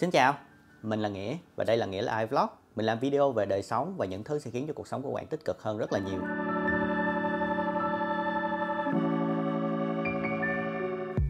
Xin chào, mình là Nghĩa và đây là Nghĩa là iVlog. Mình làm video về đời sống và những thứ sẽ khiến cho cuộc sống của bạn tích cực hơn rất là nhiều.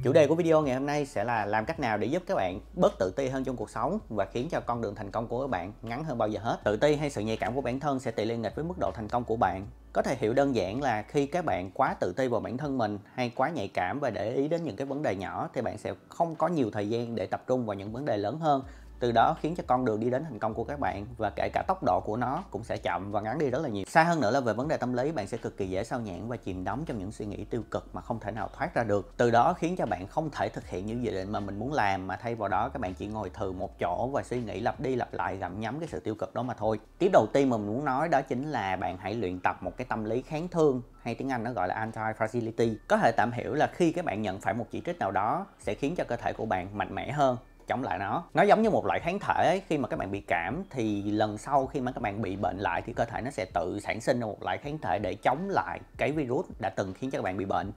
Chủ đề của video ngày hôm nay sẽ là làm cách nào để giúp các bạn bớt tự ti hơn trong cuộc sống và khiến cho con đường thành công của các bạn ngắn hơn bao giờ hết. Tự ti hay sự nhạy cảm của bản thân sẽ tỷ lệ nghịch với mức độ thành công của bạn. Có thể hiểu đơn giản là khi các bạn quá tự ti vào bản thân mình hay quá nhạy cảm và để ý đến những cái vấn đề nhỏ thì bạn sẽ không có nhiều thời gian để tập trung vào những vấn đề lớn hơn từ đó khiến cho con đường đi đến thành công của các bạn và kể cả tốc độ của nó cũng sẽ chậm và ngắn đi rất là nhiều xa hơn nữa là về vấn đề tâm lý bạn sẽ cực kỳ dễ sao nhãn và chìm đắm trong những suy nghĩ tiêu cực mà không thể nào thoát ra được từ đó khiến cho bạn không thể thực hiện những dự định mà mình muốn làm mà thay vào đó các bạn chỉ ngồi thừ một chỗ và suy nghĩ lặp đi lặp lại gặm nhấm cái sự tiêu cực đó mà thôi tiếp đầu tiên mà mình muốn nói đó chính là bạn hãy luyện tập một cái tâm lý kháng thương hay tiếng Anh nó gọi là anti fragility có thể tạm hiểu là khi các bạn nhận phải một chỉ trích nào đó sẽ khiến cho cơ thể của bạn mạnh mẽ hơn chống lại nó nó giống như một loại kháng thể ấy. khi mà các bạn bị cảm thì lần sau khi mà các bạn bị bệnh lại thì cơ thể nó sẽ tự sản sinh một loại kháng thể để chống lại cái virus đã từng khiến cho các bạn bị bệnh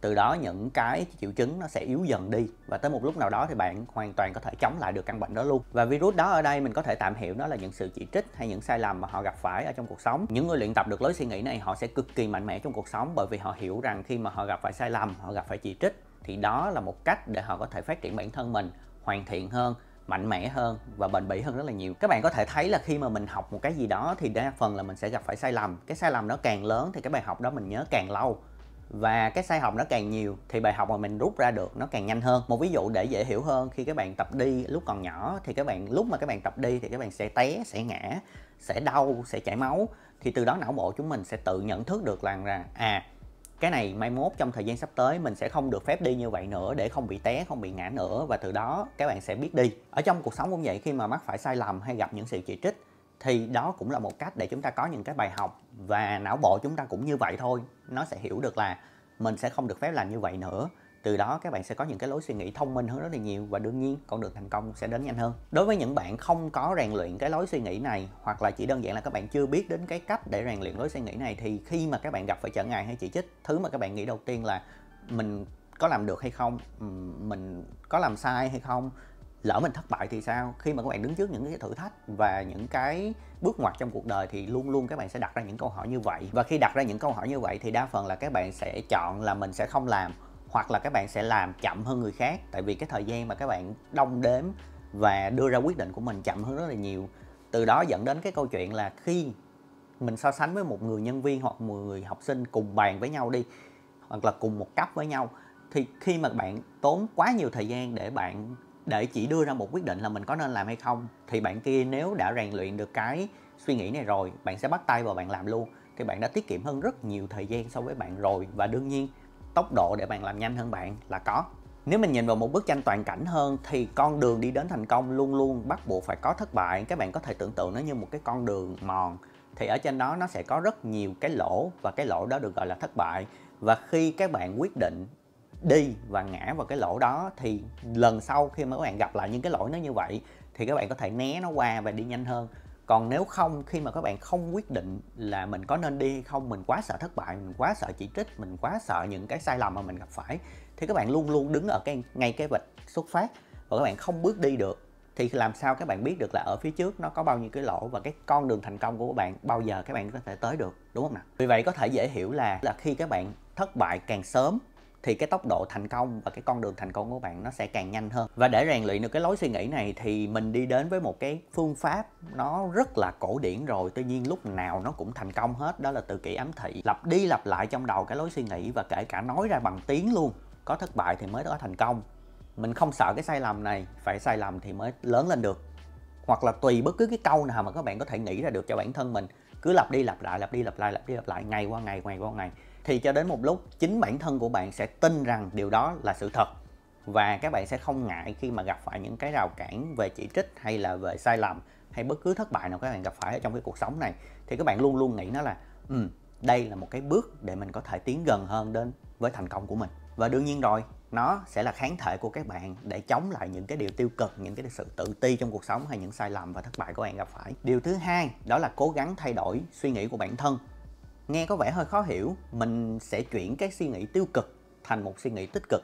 từ đó những cái triệu chứng nó sẽ yếu dần đi và tới một lúc nào đó thì bạn hoàn toàn có thể chống lại được căn bệnh đó luôn và virus đó ở đây mình có thể tạm hiểu nó là những sự chỉ trích hay những sai lầm mà họ gặp phải ở trong cuộc sống những người luyện tập được lối suy nghĩ này họ sẽ cực kỳ mạnh mẽ trong cuộc sống bởi vì họ hiểu rằng khi mà họ gặp phải sai lầm họ gặp phải chỉ trích thì đó là một cách để họ có thể phát triển bản thân mình hoàn thiện hơn mạnh mẽ hơn và bền bỉ hơn rất là nhiều các bạn có thể thấy là khi mà mình học một cái gì đó thì đa phần là mình sẽ gặp phải sai lầm cái sai lầm nó càng lớn thì cái bài học đó mình nhớ càng lâu và cái sai học nó càng nhiều thì bài học mà mình rút ra được nó càng nhanh hơn một ví dụ để dễ hiểu hơn khi các bạn tập đi lúc còn nhỏ thì các bạn lúc mà các bạn tập đi thì các bạn sẽ té sẽ ngã sẽ đau sẽ chảy máu thì từ đó não bộ chúng mình sẽ tự nhận thức được rằng là à cái này mai mốt trong thời gian sắp tới mình sẽ không được phép đi như vậy nữa để không bị té không bị ngã nữa và từ đó các bạn sẽ biết đi ở trong cuộc sống cũng vậy khi mà mắc phải sai lầm hay gặp những sự chỉ trích thì đó cũng là một cách để chúng ta có những cái bài học và não bộ chúng ta cũng như vậy thôi nó sẽ hiểu được là mình sẽ không được phép làm như vậy nữa từ đó các bạn sẽ có những cái lối suy nghĩ thông minh hơn rất là nhiều và đương nhiên con đường thành công sẽ đến nhanh hơn đối với những bạn không có rèn luyện cái lối suy nghĩ này hoặc là chỉ đơn giản là các bạn chưa biết đến cái cách để rèn luyện lối suy nghĩ này thì khi mà các bạn gặp phải trở ngại hay chỉ trích thứ mà các bạn nghĩ đầu tiên là mình có làm được hay không ừ, mình có làm sai hay không lỡ mình thất bại thì sao khi mà các bạn đứng trước những cái thử thách và những cái bước ngoặt trong cuộc đời thì luôn luôn các bạn sẽ đặt ra những câu hỏi như vậy và khi đặt ra những câu hỏi như vậy thì đa phần là các bạn sẽ chọn là mình sẽ không làm hoặc là các bạn sẽ làm chậm hơn người khác tại vì cái thời gian mà các bạn đong đếm và đưa ra quyết định của mình chậm hơn rất là nhiều từ đó dẫn đến cái câu chuyện là khi mình so sánh với một người nhân viên hoặc một người học sinh cùng bàn với nhau đi hoặc là cùng một cấp với nhau thì khi mà bạn tốn quá nhiều thời gian để bạn để chỉ đưa ra một quyết định là mình có nên làm hay không thì bạn kia nếu đã rèn luyện được cái suy nghĩ này rồi bạn sẽ bắt tay vào bạn làm luôn thì bạn đã tiết kiệm hơn rất nhiều thời gian so với bạn rồi và đương nhiên tốc độ để bạn làm nhanh hơn bạn là có nếu mình nhìn vào một bức tranh toàn cảnh hơn thì con đường đi đến thành công luôn luôn bắt buộc phải có thất bại các bạn có thể tưởng tượng nó như một cái con đường mòn thì ở trên đó nó sẽ có rất nhiều cái lỗ và cái lỗ đó được gọi là thất bại và khi các bạn quyết định đi và ngã vào cái lỗ đó thì lần sau khi mà các bạn gặp lại những cái lỗi nó như vậy thì các bạn có thể né nó qua và đi nhanh hơn còn nếu không khi mà các bạn không quyết định là mình có nên đi hay không mình quá sợ thất bại mình quá sợ chỉ trích mình quá sợ những cái sai lầm mà mình gặp phải thì các bạn luôn luôn đứng ở cái ngay cái vạch xuất phát và các bạn không bước đi được thì làm sao các bạn biết được là ở phía trước nó có bao nhiêu cái lỗ và cái con đường thành công của các bạn bao giờ các bạn có thể tới được đúng không nào vì vậy có thể dễ hiểu là là khi các bạn thất bại càng sớm thì cái tốc độ thành công và cái con đường thành công của bạn nó sẽ càng nhanh hơn và để rèn luyện được cái lối suy nghĩ này thì mình đi đến với một cái phương pháp nó rất là cổ điển rồi tuy nhiên lúc nào nó cũng thành công hết đó là tự kỷ ám thị lặp đi lặp lại trong đầu cái lối suy nghĩ và kể cả nói ra bằng tiếng luôn có thất bại thì mới có thành công mình không sợ cái sai lầm này phải sai lầm thì mới lớn lên được hoặc là tùy bất cứ cái câu nào mà các bạn có thể nghĩ ra được cho bản thân mình cứ lặp đi lặp lại lặp đi lặp lại lặp đi lặp lại ngày qua ngày ngày qua ngày thì cho đến một lúc chính bản thân của bạn sẽ tin rằng điều đó là sự thật và các bạn sẽ không ngại khi mà gặp phải những cái rào cản về chỉ trích hay là về sai lầm hay bất cứ thất bại nào các bạn gặp phải ở trong cái cuộc sống này thì các bạn luôn luôn nghĩ nó là ừ, đây là một cái bước để mình có thể tiến gần hơn đến với thành công của mình và đương nhiên rồi nó sẽ là kháng thể của các bạn để chống lại những cái điều tiêu cực những cái sự tự ti trong cuộc sống hay những sai lầm và thất bại của bạn gặp phải điều thứ hai đó là cố gắng thay đổi suy nghĩ của bản thân nghe có vẻ hơi khó hiểu mình sẽ chuyển cái suy nghĩ tiêu cực thành một suy nghĩ tích cực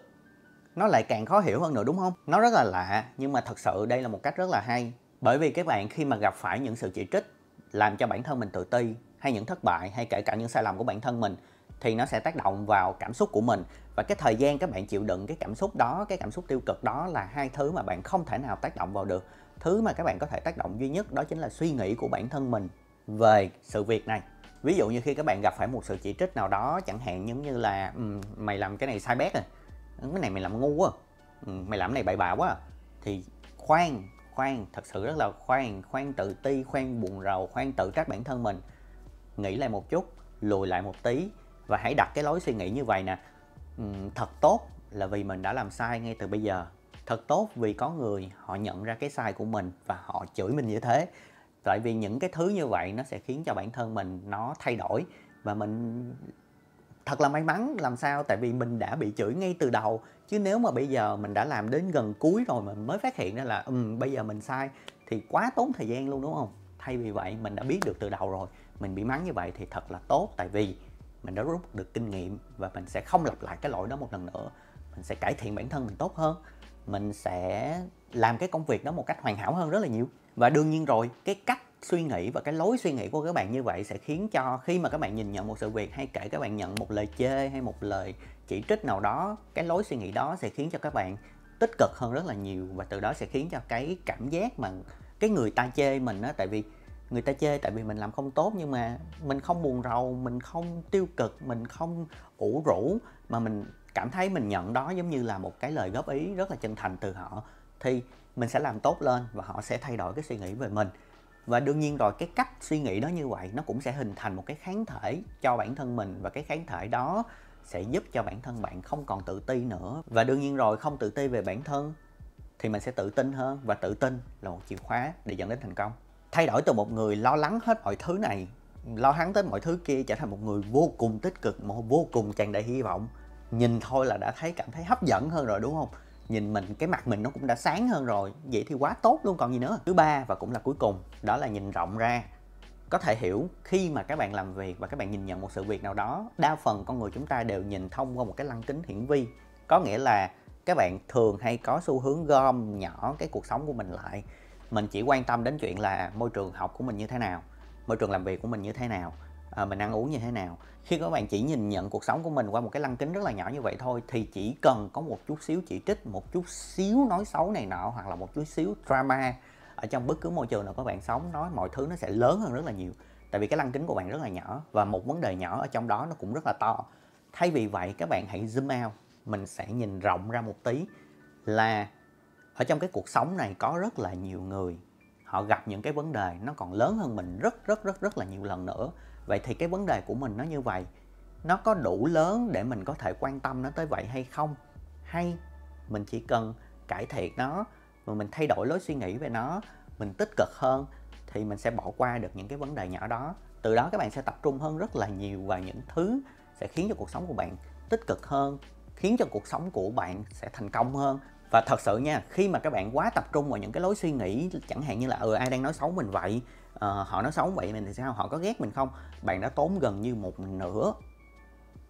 nó lại càng khó hiểu hơn nữa đúng không nó rất là lạ nhưng mà thật sự đây là một cách rất là hay bởi vì các bạn khi mà gặp phải những sự chỉ trích làm cho bản thân mình tự ti hay những thất bại hay kể cả những sai lầm của bản thân mình thì nó sẽ tác động vào cảm xúc của mình và cái thời gian các bạn chịu đựng cái cảm xúc đó cái cảm xúc tiêu cực đó là hai thứ mà bạn không thể nào tác động vào được thứ mà các bạn có thể tác động duy nhất đó chính là suy nghĩ của bản thân mình về sự việc này ví dụ như khi các bạn gặp phải một sự chỉ trích nào đó chẳng hạn giống như là um, mày làm cái này sai bét à cái này mày làm ngu quá à. mày làm cái này bậy bạ quá à. thì khoan khoan thật sự rất là khoan khoan tự ti khoan buồn rầu khoan tự trách bản thân mình nghĩ lại một chút lùi lại một tí và hãy đặt cái lối suy nghĩ như vậy nè um, thật tốt là vì mình đã làm sai ngay từ bây giờ thật tốt vì có người họ nhận ra cái sai của mình và họ chửi mình như thế tại vì những cái thứ như vậy nó sẽ khiến cho bản thân mình nó thay đổi và mình thật là may mắn làm sao tại vì mình đã bị chửi ngay từ đầu chứ nếu mà bây giờ mình đã làm đến gần cuối rồi mà mới phát hiện ra là um, bây giờ mình sai thì quá tốn thời gian luôn đúng không thay vì vậy mình đã biết được từ đầu rồi mình bị mắng như vậy thì thật là tốt tại vì mình đã rút được kinh nghiệm và mình sẽ không lặp lại cái lỗi đó một lần nữa mình sẽ cải thiện bản thân mình tốt hơn mình sẽ làm cái công việc đó một cách hoàn hảo hơn rất là nhiều và đương nhiên rồi cái cách suy nghĩ và cái lối suy nghĩ của các bạn như vậy sẽ khiến cho khi mà các bạn nhìn nhận một sự việc hay kể các bạn nhận một lời chê hay một lời chỉ trích nào đó cái lối suy nghĩ đó sẽ khiến cho các bạn tích cực hơn rất là nhiều và từ đó sẽ khiến cho cái cảm giác mà cái người ta chê mình á tại vì người ta chê tại vì mình làm không tốt nhưng mà mình không buồn rầu mình không tiêu cực mình không ủ rũ mà mình cảm thấy mình nhận đó giống như là một cái lời góp ý rất là chân thành từ họ thì mình sẽ làm tốt lên và họ sẽ thay đổi cái suy nghĩ về mình và đương nhiên rồi cái cách suy nghĩ đó như vậy nó cũng sẽ hình thành một cái kháng thể cho bản thân mình và cái kháng thể đó sẽ giúp cho bản thân bạn không còn tự ti nữa và đương nhiên rồi không tự ti về bản thân thì mình sẽ tự tin hơn và tự tin là một chìa khóa để dẫn đến thành công thay đổi từ một người lo lắng hết mọi thứ này lo lắng tới mọi thứ kia trở thành một người vô cùng tích cực một vô cùng tràn đầy hy vọng nhìn thôi là đã thấy cảm thấy hấp dẫn hơn rồi đúng không nhìn mình cái mặt mình nó cũng đã sáng hơn rồi vậy thì quá tốt luôn còn gì nữa thứ ba và cũng là cuối cùng đó là nhìn rộng ra có thể hiểu khi mà các bạn làm việc và các bạn nhìn nhận một sự việc nào đó đa phần con người chúng ta đều nhìn thông qua một cái lăng kính hiển vi có nghĩa là các bạn thường hay có xu hướng gom nhỏ cái cuộc sống của mình lại mình chỉ quan tâm đến chuyện là môi trường học của mình như thế nào môi trường làm việc của mình như thế nào à, mình ăn uống như thế nào khi các bạn chỉ nhìn nhận cuộc sống của mình qua một cái lăng kính rất là nhỏ như vậy thôi thì chỉ cần có một chút xíu chỉ trích một chút xíu nói xấu này nọ hoặc là một chút xíu drama ở trong bất cứ môi trường nào các bạn sống nói mọi thứ nó sẽ lớn hơn rất là nhiều tại vì cái lăng kính của bạn rất là nhỏ và một vấn đề nhỏ ở trong đó nó cũng rất là to thay vì vậy các bạn hãy zoom out mình sẽ nhìn rộng ra một tí là ở trong cái cuộc sống này có rất là nhiều người họ gặp những cái vấn đề nó còn lớn hơn mình rất rất rất rất là nhiều lần nữa vậy thì cái vấn đề của mình nó như vậy nó có đủ lớn để mình có thể quan tâm nó tới vậy hay không hay mình chỉ cần cải thiện nó mà mình thay đổi lối suy nghĩ về nó mình tích cực hơn thì mình sẽ bỏ qua được những cái vấn đề nhỏ đó từ đó các bạn sẽ tập trung hơn rất là nhiều vào những thứ sẽ khiến cho cuộc sống của bạn tích cực hơn khiến cho cuộc sống của bạn sẽ thành công hơn và thật sự nha khi mà các bạn quá tập trung vào những cái lối suy nghĩ chẳng hạn như là ừ ai đang nói xấu mình vậy uh, họ nói xấu vậy mình thì sao họ có ghét mình không bạn đã tốn gần như một nửa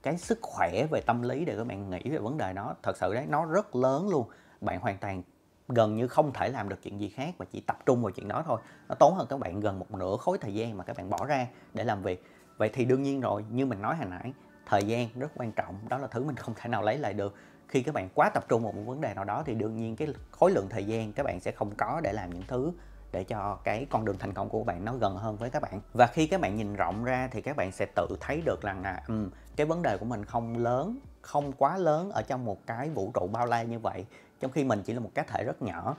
cái sức khỏe về tâm lý để các bạn nghĩ về vấn đề đó thật sự đấy nó rất lớn luôn bạn hoàn toàn gần như không thể làm được chuyện gì khác và chỉ tập trung vào chuyện đó thôi nó tốn hơn các bạn gần một nửa khối thời gian mà các bạn bỏ ra để làm việc vậy thì đương nhiên rồi như mình nói hồi nãy thời gian rất quan trọng đó là thứ mình không thể nào lấy lại được khi các bạn quá tập trung vào một vấn đề nào đó thì đương nhiên cái khối lượng thời gian các bạn sẽ không có để làm những thứ để cho cái con đường thành công của bạn nó gần hơn với các bạn và khi các bạn nhìn rộng ra thì các bạn sẽ tự thấy được rằng là um, cái vấn đề của mình không lớn không quá lớn ở trong một cái vũ trụ bao la như vậy trong khi mình chỉ là một cá thể rất nhỏ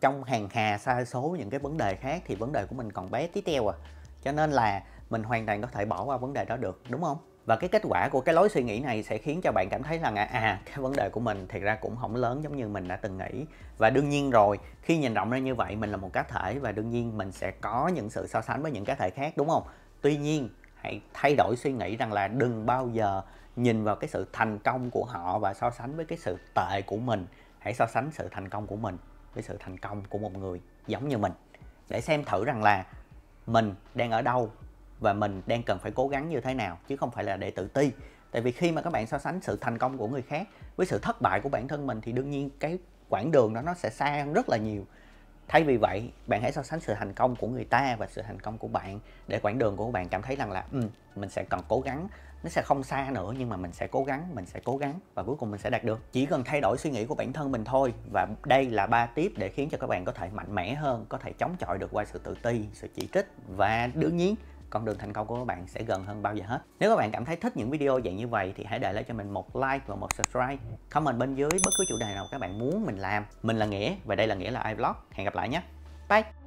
trong hàng hà sa số những cái vấn đề khác thì vấn đề của mình còn bé tí teo à cho nên là mình hoàn toàn có thể bỏ qua vấn đề đó được đúng không và cái kết quả của cái lối suy nghĩ này sẽ khiến cho bạn cảm thấy là à cái vấn đề của mình thiệt ra cũng không lớn giống như mình đã từng nghĩ và đương nhiên rồi khi nhìn rộng ra như vậy mình là một cá thể và đương nhiên mình sẽ có những sự so sánh với những cá thể khác đúng không tuy nhiên hãy thay đổi suy nghĩ rằng là đừng bao giờ nhìn vào cái sự thành công của họ và so sánh với cái sự tệ của mình hãy so sánh sự thành công của mình với sự thành công của một người giống như mình để xem thử rằng là mình đang ở đâu và mình đang cần phải cố gắng như thế nào chứ không phải là để tự ti tại vì khi mà các bạn so sánh sự thành công của người khác với sự thất bại của bản thân mình thì đương nhiên cái quãng đường đó nó sẽ xa hơn rất là nhiều thay vì vậy bạn hãy so sánh sự thành công của người ta và sự thành công của bạn để quãng đường của bạn cảm thấy rằng là ừ, mình sẽ cần cố gắng nó sẽ không xa nữa nhưng mà mình sẽ cố gắng mình sẽ cố gắng và cuối cùng mình sẽ đạt được chỉ cần thay đổi suy nghĩ của bản thân mình thôi và đây là ba tiếp để khiến cho các bạn có thể mạnh mẽ hơn có thể chống chọi được qua sự tự ti sự chỉ trích và đương nhiên con đường thành công của các bạn sẽ gần hơn bao giờ hết nếu các bạn cảm thấy thích những video dạng như vậy thì hãy để lại cho mình một like và một subscribe comment bên dưới bất cứ chủ đề nào các bạn muốn mình làm mình là nghĩa và đây là nghĩa là iVlog hẹn gặp lại nhé bye